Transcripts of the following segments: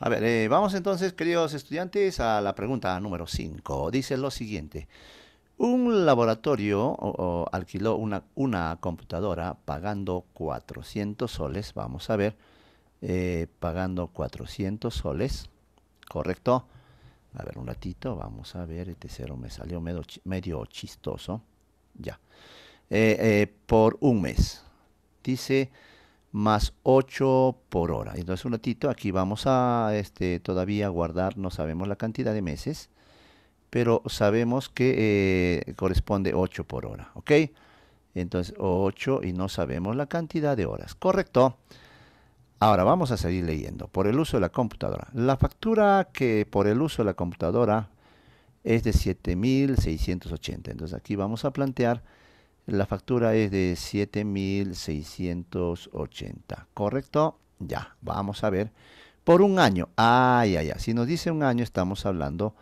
A ver, eh, vamos entonces, queridos estudiantes, a la pregunta número 5. Dice lo siguiente. Un laboratorio alquiló una, computadora pagando 400 soles. Vamos a ver. Eh, pagando 400 soles. ¿Correcto? A ver, un ratito. Vamos a ver. Este cero me salió medio, chistoso. Ya. Eh, por un mes. Dice más 8 por hora. Entonces un ratito, aquí vamos a este, todavía guardar, no sabemos la cantidad de meses, pero sabemos que eh, corresponde 8 por hora, ¿ok? Entonces 8 y no sabemos la cantidad de horas, ¿correcto? Ahora vamos a seguir leyendo. Por el uso de la computadora. La factura que por el uso de la computadora es de 7.680. Entonces aquí vamos a plantear la factura es de 7.680, ¿correcto? Ya, vamos a ver. Por un año. Ay, ay, ay. Si nos dice un año, estamos hablando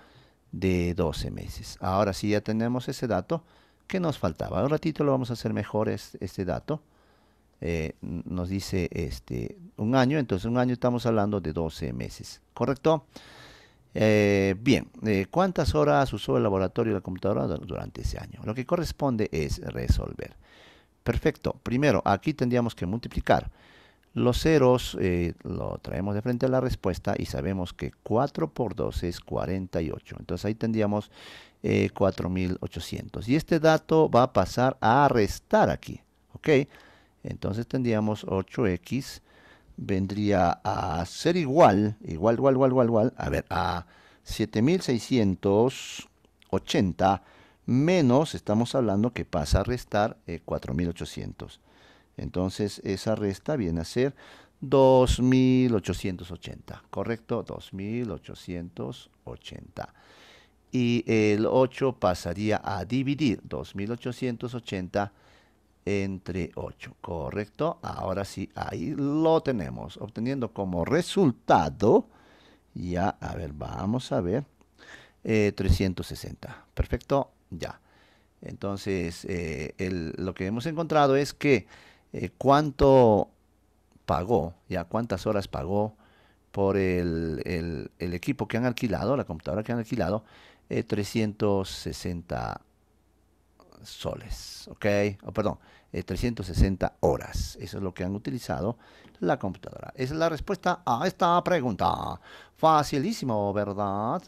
de 12 meses. Ahora sí ya tenemos ese dato que nos faltaba. Un ratito lo vamos a hacer mejor este dato. Eh, nos dice este un año, entonces un año estamos hablando de 12 meses, ¿correcto? Eh, bien, eh, ¿cuántas horas usó el laboratorio de la computadora durante ese año? Lo que corresponde es resolver. Perfecto. Primero, aquí tendríamos que multiplicar. Los ceros eh, lo traemos de frente a la respuesta y sabemos que 4 por 2 es 48. Entonces ahí tendríamos 4800. Y este dato va a pasar a restar aquí. ¿Ok? Entonces tendríamos 8x vendría a ser igual, igual, igual, igual, igual, igual, a ver, a 7680 menos, estamos hablando que pasa a restar 4800. Eh, Entonces, esa resta viene a ser 2880, ¿correcto? 2880. Y el 8 pasaría a dividir 2880 entre 8. Correcto. Ahora sí, ahí lo tenemos. Obteniendo como resultado, ya, a ver, vamos a ver, 360. Eh, perfecto, ya. Entonces, eh, lo que hemos encontrado es que eh, cuánto pagó, ya cuántas horas pagó por el, el, equipo que han alquilado, la computadora que han alquilado, 360 soles, ¿ok? O perdón, 360 eh, horas. Eso es lo que han utilizado la computadora. Esa es la respuesta a esta pregunta. Facilísimo, ¿verdad?